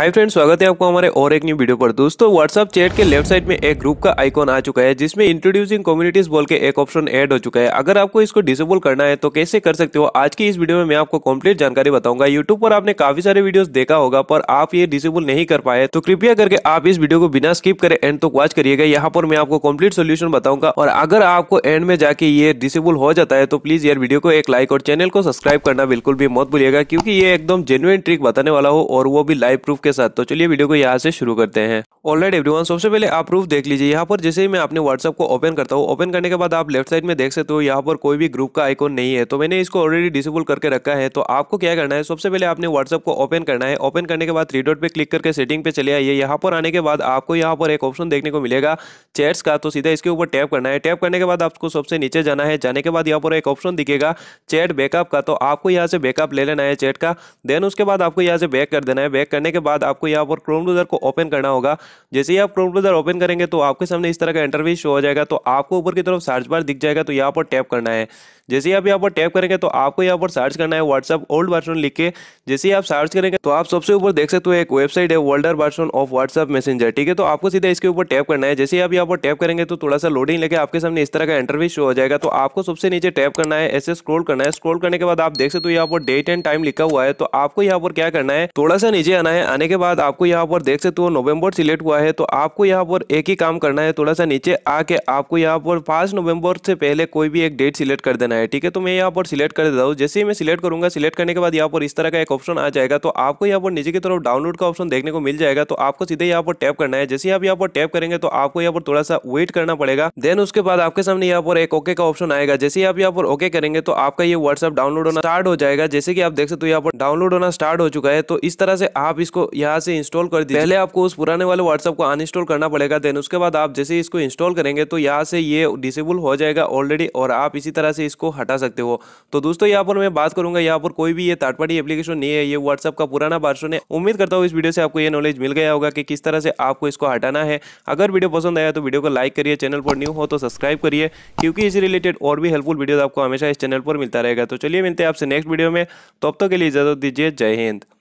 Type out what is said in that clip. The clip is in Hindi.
हाय फ्रेंड्स स्वागत है आपको हमारे और एक न्यू वीडियो पर दोस्तों व्हाट्सअप चैट के लेफ्ट साइड में एक ग्रुप का आइकॉन आ चुका है जिसमें इंट्रोड्यूसिंग कम्युनिटीज बोल के एक ऑप्शन ऐड हो चुका है अगर आपको इसको डिसेबल करना है तो कैसे कर सकते हो आज की इस वीडियो में मैं आपको कंप्लीट जानकारी बताऊंगा यूट्यूब पर आपने काफी सारे वीडियो देखा होगा पर आप ये डिसेबल नहीं कर पाए तो कृपया करके आप इस वीडियो को बिना स्किप करे एंड तक वॉच करिएगा यहाँ पर मैं आपको कम्प्लीट सोल्यूशन बताऊंगा और अगर आपको एंड में जाके ये डिसेबल हो जाता है तो प्लीज यार वीडियो को एक लाइक और चैनल को सब्सक्राइब करना बिल्कुल भी मत भूलिएगा क्योंकि ये एकदम जेन्युन ट्रिक बताने वाला हो और वो भी लाइव प्रूफ आपके साथ तो चलिए वीडियो को यहाँ से शुरू करते हैं ऑलराइट वन सबसे पहले आप प्रूफ देख लीजिए यहाँ पर जैसे ही मैं अपने व्हाट्सअप को ओपन करता हूँ ओपन करने के बाद आप लेफ्ट साइड में देख सकते हो यहाँ पर कोई भी ग्रुप का आइकॉन नहीं है तो मैंने इसको ऑलरेडी डिसेबल करके रखा है तो आपको क्या करना है सबसे पहले आपने व्हाट्सअप को ओपन करना है ओपन करने के बाद थ्री डॉट पर क्लिक करके सेटिंग पे चले आइए यहाँ पर आने के बाद आपको यहाँ पर एक ऑप्शन देखने को मिलेगा चैट्स का तो सीधा इसके ऊपर टैप करना है टैप करने के बाद आपको सबसे नीचे जाना है जाने के बाद यहाँ पर एक ऑप्शन दिखेगा चैट बैकअप का तो आपको यहाँ से बैकअप ले लेना है चैट का देन उसके बाद आपको यहाँ से बैक कर देना है बैक करने के बाद आपको यहाँ पर क्रोम ब्राउज़र को ओपन करना होगा जैसे ही आप क्रोम ब्राउज़र ओपन करेंगे तो आपके सामने इस तरह का इंटरव्यू शो हो जाएगा तो आपको ऊपर की तरफ सर्च बार दिख जाएगा तो यहाँ पर टैप करना है जैसे ही आप यहाँ पर टैप करेंगे तो आपको यहाँ पर सर्च करना है व्हाट्सअप ओल्ड वर्सन लिख के जैसे ही आप सर्च करेंगे तो आप सबसे ऊपर देख सकते हो एक वेबसाइट है वर्ल्डर वर्सन ऑफ व्हाट्सअप मैसेंजर ठीक है तो आपको सीधा इसके ऊपर टैप करना है जैसे ही आप यहाँ पर टैप करेंगे तो थोड़ा सा लोडिंग लेके आपके सामने इस तरह का इंटरव्यू शो हो जाएगा तो आपको सबसे नीचे टैप करना है ऐसे स्क्रोल करना है स्क्रोल करने के बाद आप देख सकते हो यहाँ पर डेट एंड टाइम लिखा हुआ है तो आपको यहाँ पर क्या करना है थोड़ा सा नीचे आना है आने के बाद आपको यहाँ पर देख सकते हो नवंबर सिलेक्ट हुआ है तो आपको यहाँ पर एक ही काम करना है थोड़ा सा नीचे आके आपको यहाँ पर फास्ट नवंबर से पहले कोई भी एक डेट सिलेक्ट कर देना है ठीक है तो मैं यहाँ पर सिलेक्ट कर देता हूँ जैसे ही मैं सिलेक्ट करूंगा सिलेक्ट करने के बाद यहाँ पर इस तरह का एक ऑप्शन आ जाएगा तो आपको यहाँ पर नीचे की तरफ डाउनलोड का ऑप्शन देखने को मिल जाएगा तो आपको सीधे यहाँ पर टैप करना है जैसे आप यहाँ पर टैप करेंगे तो आपको यहाँ पर थोड़ा सा वेट करना पड़ेगा देन उसके बाद आपके सामने यहाँ पर एक ओके का ऑप्शन आएगा जैसे आप यहाँ पर ओके करेंगे तो आपका ये व्हाट्सअप डाउनलोड होना स्टार्ट हो जाएगा जैसे कि आप देख सकते हो यहाँ पर डाउनलोड होना स्टार्ट हो चुका है तो इस तरह से आप इसको यहाँ से इंस्टॉल कर दीजिए पहले आपको उस पुराने वाले व्हाट्सअप को अनइंस्टॉल करना पड़ेगा देन उसके बाद आप जैसे इसको इंस्टॉल करेंगे तो यहाँ से ये डिसेबल हो जाएगा ऑलरेडी और आप इसी तरह से इसको हटा सकते हो तो दोस्तों यहाँ पर मैं बात करूंगा यहाँ पर कोई भी ये थर्ड पार्टी एप्लीकेशन नहीं है ये व्हाट्सअप का पुराना वर्षन है उम्मीद करता हूँ इस वीडियो से आपको ये नॉलेज मिल गया होगा कि किस तरह से आपको इसको हटाना है अगर वीडियो पसंद आया तो वीडियो को लाइक करिए चैनल पर न्यू हो तो सब्सक्राइब करिए क्योंकि इसी रिलेटेड और भी हेल्पफुल वीडियो आपको हमेशा इस चैनल पर मिलता रहेगा तो चलिए मिलते हैं आपसे नेक्स्ट वीडियो में तो तक के लिए इजाजत दीजिए जय हिंद